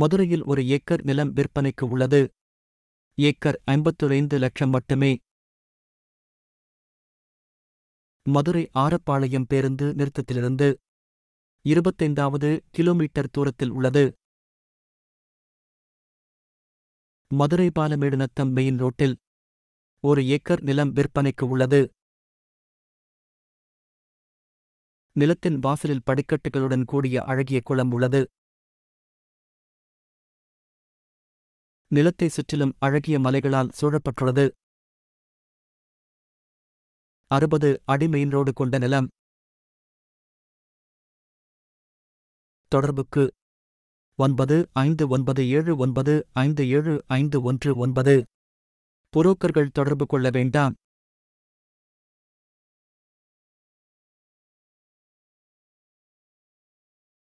மதுரையில் ஒரு ஏக்கர் நிலம் விற்பனைக்கு உள்ளது ஏக்கர் ஐம்பத்துரைந்து லட்சம் மட்டுமே மதுரை ஆரப்பாளையம் பேருந்து நிறுத்தத்திலிருந்து இருபத்தைந்தாவது கிலோமீட்டர் தூரத்தில் உள்ளது மதுரை பாலமேடு நத்தம் மெயின் ரோட்டில் ஒரு ஏக்கர் நிலம் விற்பனைக்கு உள்ளது நிலத்தின் வாசலில் படிக்கட்டுகளுடன் கூடிய அழகிய குளம் உள்ளது நிலத்தை சுற்றிலும் அழகிய மலைகளால் சூழப்பட்டுள்ளது அறுபது அடி மெயின் ரோடு கொண்ட நிலம் தொடர்புக்கு ஒன்பது ஐந்து ஒன்பது ஏழு ஒன்பது ஐந்து ஏழு ஐந்து ஒன்று ஒன்பது புரோக்கர்கள் தொடர்பு கொள்ள வேண்டாம்